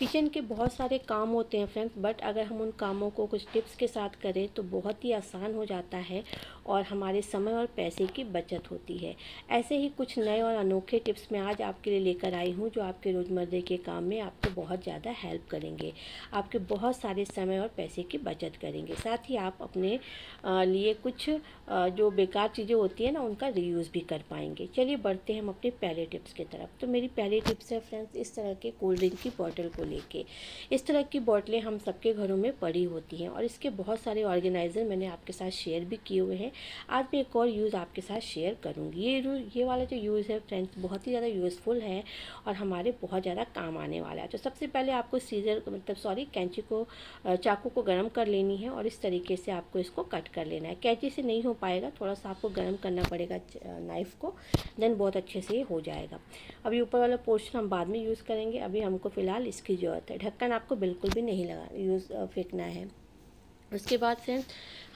kitchen के बहुत सारे काम होते हैं फ्रेंड्स बट अगर हम उन कामों को कुछ टिप्स के साथ करें तो बहुत ही आसान हो जाता है और हमारे समय और पैसे की बचत होती है ऐसे ही कुछ नए और अनोखे टिप्स मैं आज आपके लिए लेकर आई हूँ जो आपके रोज़मर्रे के काम में आपको बहुत ज़्यादा हेल्प करेंगे आपके बहुत सारे समय और पैसे की बचत करेंगे साथ ही आप अपने लिए कुछ जो बेकार चीज़ें होती हैं ना उनका रीयूज़ भी कर पाएंगे चलिए बढ़ते हैं हम अपने पहले टिप्स की तरफ तो मेरी पहली टिप्स है फ्रेंड्स इस तरह के कोल्ड ड्रिंक की बॉटल को लेके इस तरह की बोतलें हम सबके घरों में पड़ी होती हैं और इसके बहुत सारे ऑर्गेनाइज़र मैंने आपके साथ शेयर भी किए हुए हैं आज मैं एक और यूज़ आपके साथ शेयर करूँगी ये ये वाला जो यूज़ है फ्रेंड्स बहुत ही ज़्यादा यूज़फुल है और हमारे बहुत ज़्यादा काम आने वाला है तो सबसे पहले आपको सीजर मतलब सॉरी कैंची को चाकू को गर्म कर लेनी है और इस तरीके से आपको इसको कट कर लेना है कैंची से नहीं हो पाएगा थोड़ा सा आपको गर्म करना पड़ेगा नाइफ़ को देन बहुत अच्छे से हो जाएगा अभी ऊपर वाला पोर्शन हम बाद में यूज़ करेंगे अभी हमको फ़िलहाल इसकी ज़रूरत है ढक्कन आपको बिल्कुल भी नहीं लगा यूज़ फेंकना है उसके बाद फ्रेंड्स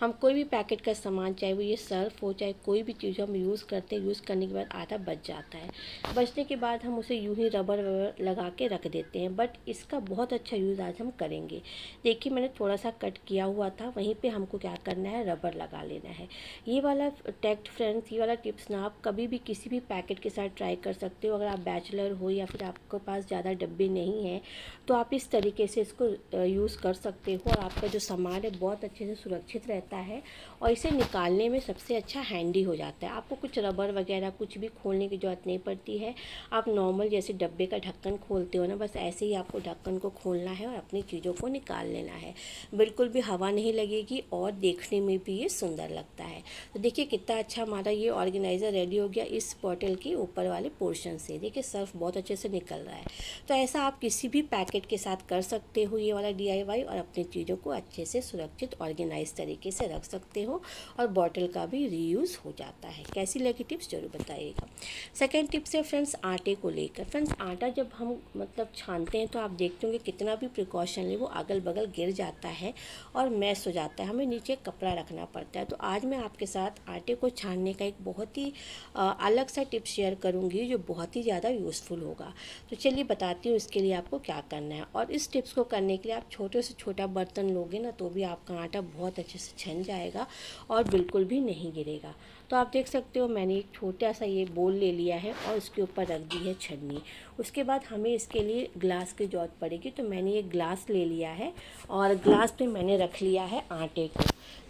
हम कोई भी पैकेट का सामान चाहे वो ये सर्फ हो चाहे कोई भी चीज़ हम यूज़ करते हैं यूज़ करने के बाद आधा बच जाता है बचने के बाद हम उसे यूँ ही रबर वबर लगा के रख देते हैं बट इसका बहुत अच्छा यूज़ आज हम करेंगे देखिए मैंने थोड़ा सा कट किया हुआ था वहीं पर हमको क्या करना है रबर लगा लेना है ये वाला टेक्ट फ्रेंड्स ये वाला टिप्स ना आप कभी भी किसी भी पैकेट के साथ ट्राई कर सकते हो अगर आप बैचलर हो या फिर आपके पास ज़्यादा डब्बे नहीं हैं तो आप इस तरीके से इसको यूज़ कर सकते हो और आपका जो सामान है बहुत अच्छे से सुरक्षित रहता है जाता है और इसे निकालने में सबसे अच्छा हैंडी हो जाता है आपको कुछ रबर वगैरह कुछ भी खोलने की ज़रूरत नहीं पड़ती है आप नॉर्मल जैसे डब्बे का ढक्कन खोलते हो ना बस ऐसे ही आपको ढक्कन को खोलना है और अपनी चीज़ों को निकाल लेना है बिल्कुल भी हवा नहीं लगेगी और देखने में भी ये सुंदर लगता है तो देखिए कितना अच्छा हमारा ये ऑर्गेनाइज़र रेडी हो गया इस बॉटल के ऊपर वाले पोर्शन से देखिए सर्फ बहुत अच्छे से निकल रहा है तो ऐसा आप किसी भी पैकेट के साथ कर सकते हो ये वाला डी और अपनी चीज़ों को अच्छे से सुरक्षित ऑर्गेनाइज तरीके से रख सकते हो और बॉटल का भी रीयूज़ हो जाता है कैसी लगी टिप्स जरूर बताइएगा सेकेंड टिप्स है फ्रेंड्स आटे को लेकर फ्रेंड्स आटा जब हम मतलब छानते हैं तो आप देखते होंगे कितना भी प्रिकॉशन ले वो अगल बगल गिर जाता है और मैस हो जाता है हमें नीचे कपड़ा रखना पड़ता है तो आज मैं आपके साथ आटे को छानने का एक बहुत ही अलग सा टिप शेयर करूँगी जो बहुत ही ज़्यादा यूज़फुल होगा तो चलिए बताती हूँ इसके लिए आपको क्या करना है और इस टिप्स को करने के लिए आप छोटे से छोटा बर्तन लोगे ना तो भी आपका आटा बहुत अच्छे से छन जाएगा और बिल्कुल भी नहीं गिरेगा तो आप देख सकते हो मैंने एक छोटा सा ये बोल ले लिया है और उसके ऊपर रख दी है छन्नी उसके बाद हमें इसके लिए ग्लास की ज़रूरत पड़ेगी तो मैंने ये ग्लास ले लिया है और ग्लास पे मैंने रख लिया है आटे को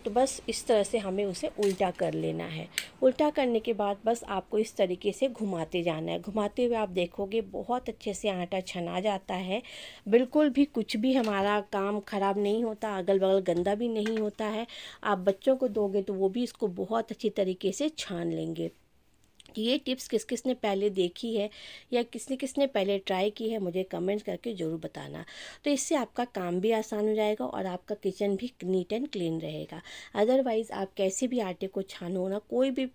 तो बस इस तरह से हमें उसे उल्टा कर लेना है उल्टा करने के बाद बस आपको इस तरीके से घुमाते जाना है घुमाते हुए आप देखोगे बहुत अच्छे से आटा छना जाता है बिल्कुल भी कुछ भी हमारा काम ख़राब नहीं होता अगल बगल गंदा भी नहीं होता है आप बच्चों को दोगे तो वो भी इसको बहुत अच्छी तरीके से छान लेंगे कि ये टिप्स किस किस ने पहले देखी है या किसने किसने पहले ट्राई की है मुझे कमेंट्स करके ज़रूर बताना तो इससे आपका काम भी आसान हो जाएगा और आपका किचन भी नीट एंड क्लीन रहेगा अदरवाइज़ आप कैसे भी आटे को छानो ना कोई भी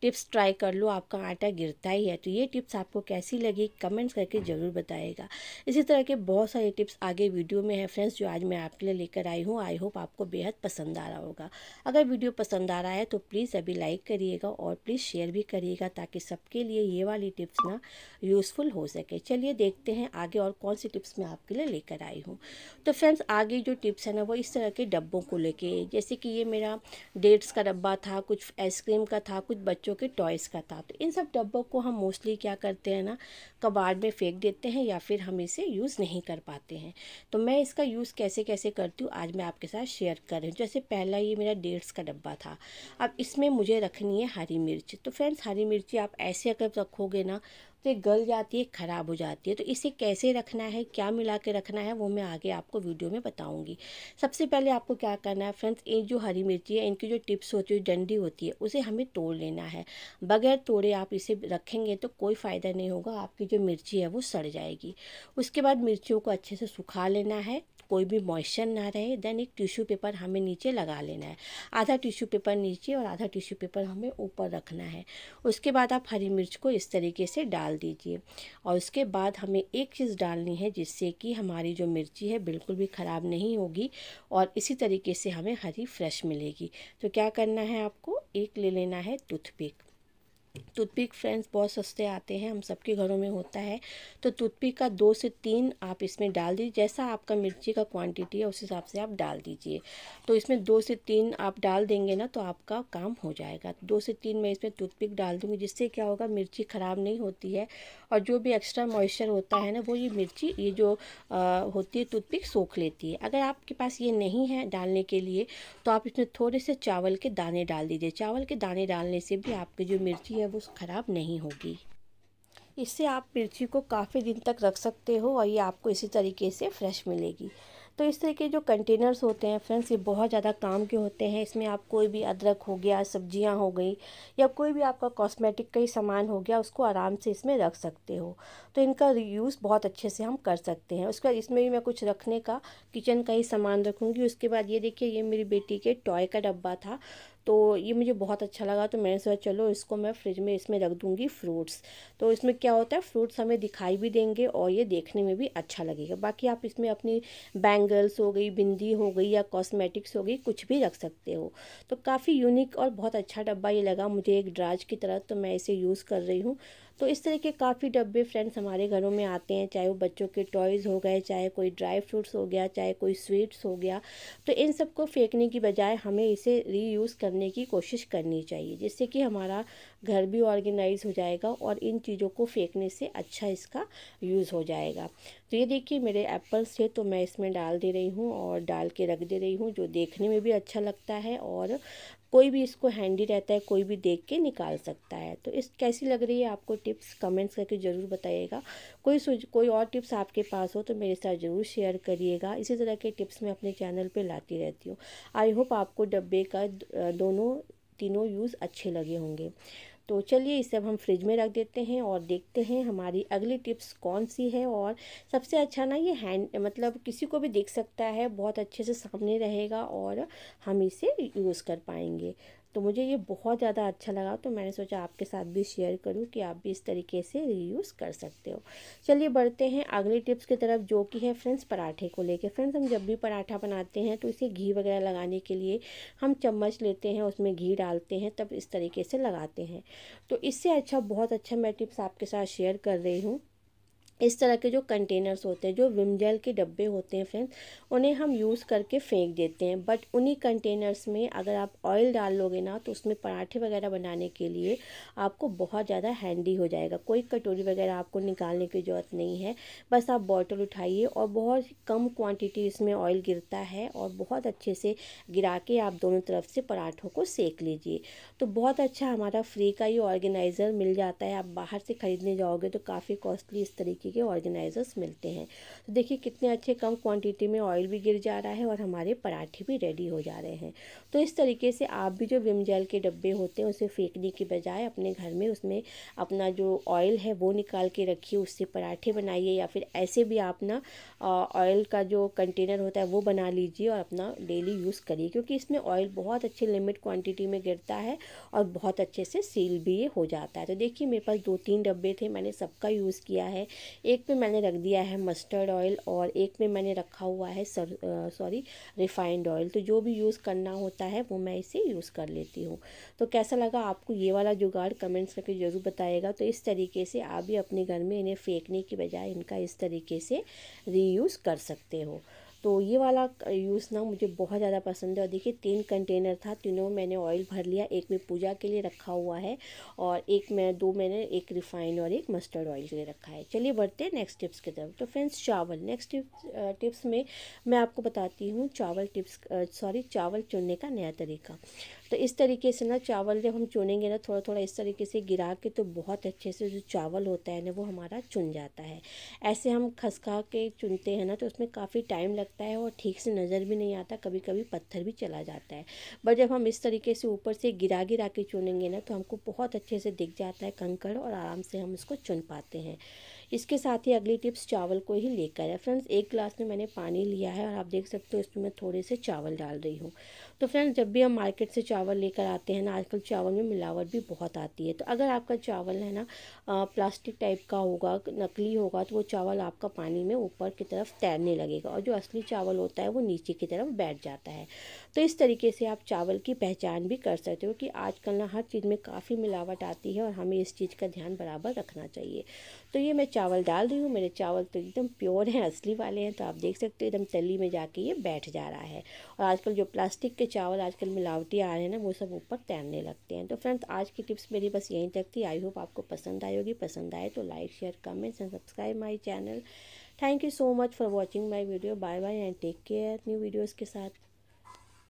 टिप्स ट्राई कर लो आपका आटा गिरता ही है तो ये टिप्स आपको कैसी लगी कमेंट्स करके ज़रूर बताएगा इसी तरह के बहुत सारे टिप्स आगे वीडियो में है फ्रेंड्स जो आज मैं आपके लिए लेकर आई हूँ आई होप आपको बेहद पसंद आ रहा होगा अगर वीडियो पसंद आ रहा है तो प्लीज़ अभी लाइक करिएगा और प्लीज़ शेयर भी करिए करिएगा ताकि सबके लिए ये वाली टिप्स ना यूज़फुल हो सके चलिए देखते हैं आगे और कौन सी टिप्स मैं आपके लिए लेकर आई हूँ तो फ्रेंड्स आगे जो टिप्स है ना वो इस तरह के डब्बों को लेके जैसे कि ये मेरा डेट्स का डब्बा था कुछ आइसक्रीम का था कुछ बच्चों के टॉयस का था तो इन सब डब्बों को हम मोस्टली क्या करते हैं ना कबाड़ में फेंक देते हैं या फिर हम इसे यूज़ नहीं कर पाते हैं तो मैं इसका यूज़ कैसे कैसे करती हूँ आज मैं आपके साथ शेयर कर रही हूँ जैसे पहला ये मेरा डेट्स का डब्बा था अब इसमें मुझे रखनी है हरी मिर्च तो फ्रेंड्स हरी हरी मिर्ची आप ऐसे अगर रखोगे ना तो ये गल जाती है ख़राब हो जाती है तो इसे कैसे रखना है क्या मिला के रखना है वो मैं आगे आपको वीडियो में बताऊंगी सबसे पहले आपको क्या करना है फ्रेंड्स ये जो हरी मिर्ची है इनकी जो टिप्स होती है डंडी होती है उसे हमें तोड़ लेना है बगैर तोड़े आप इसे रखेंगे तो कोई फ़ायदा नहीं होगा आपकी जो मिर्ची है वो सड़ जाएगी उसके बाद मिर्चियों को अच्छे से सुखा लेना है कोई भी मॉइस्चर ना रहे देन एक टिश्यू पेपर हमें नीचे लगा लेना है आधा टिश्यू पेपर नीचे और आधा टिश्यू पेपर हमें ऊपर रखना है उसके बाद आप हरी मिर्च को इस तरीके से डाल दीजिए और उसके बाद हमें एक चीज़ डालनी है जिससे कि हमारी जो मिर्ची है बिल्कुल भी ख़राब नहीं होगी और इसी तरीके से हमें हरी फ्रेश मिलेगी तो क्या करना है आपको एक ले लेना है टूथपिक टूथपिक फ्रेंड्स बहुत सस्ते आते हैं हम सबके घरों में होता है तो टूथपिक का दो से तीन आप इसमें डाल दीजिए जैसा आपका मिर्ची का क्वांटिटी है उस हिसाब से आप डाल दीजिए तो इसमें दो से तीन आप डाल देंगे ना तो आपका काम हो जाएगा दो से तीन मैं इसमें टूथपिक डाल दूँगी जिससे क्या होगा मिर्ची ख़राब नहीं होती है और जो भी एक्स्ट्रा मॉइस्चर होता है ना वो ये मिर्ची ये जो आ, होती है टूथपिक सोख लेती है अगर आपके पास ये नहीं है डालने के लिए तो आप इसमें थोड़े से चावल के दाने डाल दीजिए चावल के दाने डालने से भी आपकी जो मिर्ची है वो ख़राब नहीं होगी इससे आप मिर्ची को काफ़ी दिन तक रख सकते हो और ये आपको इसी तरीके से फ्रेश मिलेगी तो इस तरह के जो कंटेनर्स होते हैं फ्रेंड्स ये बहुत ज़्यादा काम के होते हैं इसमें आप कोई भी अदरक हो गया सब्जियां हो गई या कोई भी आपका कॉस्मेटिक का ही सामान हो गया उसको आराम से इसमें रख सकते हो तो इनका यूज़ बहुत अच्छे से हम कर सकते हैं उसके बाद इसमें भी मैं कुछ रखने का किचन का ही सामान रखूँगी उसके बाद ये देखिए ये मेरी बेटी के टॉय का डब्बा था तो ये मुझे बहुत अच्छा लगा तो मैंने सोचा चलो इसको मैं फ्रिज में इसमें रख दूँगी फ्रूट्स तो इसमें क्या होता है फ्रूट्स हमें दिखाई भी देंगे और ये देखने में भी अच्छा लगेगा बाकी आप इसमें अपनी बैंगल्स हो गई बिंदी हो गई या कॉस्मेटिक्स हो गई कुछ भी रख सकते हो तो काफ़ी यूनिक और बहुत अच्छा डब्बा ये लगा मुझे एक ड्राज की तरह तो मैं इसे यूज़ कर रही हूँ तो इस तरह के काफ़ी डब्बे फ्रेंड्स हमारे घरों में आते हैं चाहे वो बच्चों के टॉयज़ हो गए चाहे कोई ड्राई फ्रूट्स हो गया चाहे कोई स्वीट्स हो गया तो इन सब को फेंकने की बजाय हमें इसे रीयूज़ करने की कोशिश करनी चाहिए जिससे कि हमारा घर भी ऑर्गेनाइज हो जाएगा और इन चीज़ों को फेंकने से अच्छा इसका यूज़ हो जाएगा तो ये देखिए मेरे एप्पल्स थे तो मैं इसमें डाल दे रही हूँ और डाल के रख दे रही हूँ जो देखने में भी अच्छा लगता है और कोई भी इसको हैंडी रहता है कोई भी देख के निकाल सकता है तो इस कैसी लग रही है आपको टिप्स कमेंट्स करके ज़रूर बताइएगा कोई कोई और टिप्स आपके पास हो तो मेरे साथ ज़रूर शेयर करिएगा इसी तरह के टिप्स मैं अपने चैनल पे लाती रहती हूँ आई होप आपको डब्बे का दोनों तीनों यूज़ अच्छे लगे होंगे तो चलिए इसे अब हम फ्रिज में रख देते हैं और देखते हैं हमारी अगली टिप्स कौन सी है और सबसे अच्छा ना ये हैंड मतलब किसी को भी देख सकता है बहुत अच्छे से सामने रहेगा और हम इसे यूज़ कर पाएंगे तो मुझे ये बहुत ज़्यादा अच्छा लगा तो मैंने सोचा आपके साथ भी शेयर करूँ कि आप भी इस तरीके से रीयूज़ कर सकते हो चलिए बढ़ते हैं अगली टिप्स की तरफ जो कि है फ्रेंड्स पराठे को लेके फ्रेंड्स हम जब भी पराठा बनाते हैं तो इसे घी वगैरह लगाने के लिए हम चम्मच लेते हैं उसमें घी डालते हैं तब इस तरीके से लगाते हैं तो इससे अच्छा बहुत अच्छा मैं टिप्स आपके साथ शेयर कर रही हूँ इस तरह के जो कंटेनर्स होते हैं जो विमजेल के डब्बे होते हैं फ्रेंड्स उन्हें हम यूज़ करके फेंक देते हैं बट उन्हीं कंटेनर्स में अगर आप ऑयल डाल लोगे ना तो उसमें पराठे वगैरह बनाने के लिए आपको बहुत ज़्यादा हैंडी हो जाएगा कोई कटोरी वगैरह आपको निकालने की ज़रूरत नहीं है बस आप बॉटल उठाइए और बहुत कम क्वान्टिटी इसमें ऑयल गिरता है और बहुत अच्छे से गिरा के आप दोनों तरफ से पराठों को सेक लीजिए तो बहुत अच्छा हमारा फ्री का ये ऑर्गेनाइज़र मिल जाता है आप बाहर से ख़रीदने जाओगे तो काफ़ी कॉस्टली इस तरीके क्वालिटी के ऑर्गेनाइजर्स मिलते हैं तो देखिए कितने अच्छे कम क्वांटिटी में ऑयल भी गिर जा रहा है और हमारे पराठे भी रेडी हो जा रहे हैं तो इस तरीके से आप भी जो विम जेल के डब्बे होते हैं उसे फेंकने की बजाय अपने घर में उसमें अपना जो ऑयल है वो निकाल के रखिए उससे पराठे बनाइए या फिर ऐसे भी आप ना ऑयल का जो कंटेनर होता है वो बना लीजिए और अपना डेली यूज़ करिए क्योंकि इसमें ऑयल बहुत अच्छे लिमिट क्वांटिटी में गिरता है और बहुत अच्छे से सील भी हो जाता है तो देखिए मेरे पास दो तीन डब्बे थे मैंने सबका यूज़ किया है एक पे मैंने रख दिया है मस्टर्ड ऑयल और एक पे मैंने रखा हुआ है सर सॉरी रिफाइंड ऑयल तो जो भी यूज़ करना होता है वो मैं इसे यूज़ कर लेती हूँ तो कैसा लगा आपको ये वाला जुगाड़ कमेंट्स करके ज़रूर बताएगा तो इस तरीके से आप भी अपने घर में इन्हें फेंकने की बजाय इनका इस तरीके से रीयूज़ कर सकते हो तो ये वाला यूज़ ना मुझे बहुत ज़्यादा पसंद है और देखिए तीन कंटेनर था तीनों मैंने ऑयल भर लिया एक में पूजा के लिए रखा हुआ है और एक मैं दो मैंने एक रिफाइंड और एक मस्टर्ड ऑयल के लिए रखा है चलिए बढ़ते हैं नेक्स्ट टिप्स की तरफ तो फ्रेंड्स चावल नेक्स्ट टिप्स टिप्स में मैं आपको बताती हूँ चावल टिप्स सॉरी चावल चुनने का नया तरीका तो इस तरीके से ना चावल जब हम चुनेंगे ना थोड़ा थोड़ा इस तरीके से गिरा के तो बहुत अच्छे से जो चावल होता है ना वो हमारा चुन जाता है ऐसे हम खसका के चुनते हैं ना तो उसमें काफ़ी टाइम लगता लगता है और ठीक से नज़र भी नहीं आता कभी कभी पत्थर भी चला जाता है बट जब हम इस तरीके से ऊपर से गिरा गिरा के चुनेंगे ना तो हमको बहुत अच्छे से दिख जाता है कंकड़ और आराम से हम इसको चुन पाते हैं इसके साथ ही अगली टिप्स चावल को ही लेकर है फ्रेंड्स एक गिलास में मैंने पानी लिया है और आप देख सकते हो इसमें मैं थोड़े से चावल डाल रही हूँ तो फ्रेंड्स जब भी हम मार्केट से चावल लेकर आते हैं ना आजकल चावल में मिलावट भी बहुत आती है तो अगर आपका चावल है ना प्लास्टिक टाइप का होगा नकली होगा तो वो चावल आपका पानी में ऊपर की तरफ तैरने लगेगा और जो असली चावल होता है वो नीचे की तरफ बैठ जाता है तो इस तरीके से आप चावल की पहचान भी कर सकते हो कि आजकल ना हर चीज़ में काफ़ी मिलावट आती है और हमें इस चीज़ का ध्यान बराबर रखना चाहिए तो ये मैं चावल डाल रही हूँ मेरे चावल तो एकदम प्योर हैं असली वाले हैं तो आप देख सकते हो एकदम तली में जाके ये बैठ जा रहा है और आजकल जो प्लास्टिक के चावल आजकल मिलावटी आ रहे हैं ना वो सब ऊपर तैरने लगते हैं तो फ्रेंड्स आज की टिप्स मेरी बस यहीं तक थी आई होप आपको पसंद आई होगी पसंद आए तो like share comments and subscribe my channel thank you so much for watching my video bye bye and take care new videos के साथ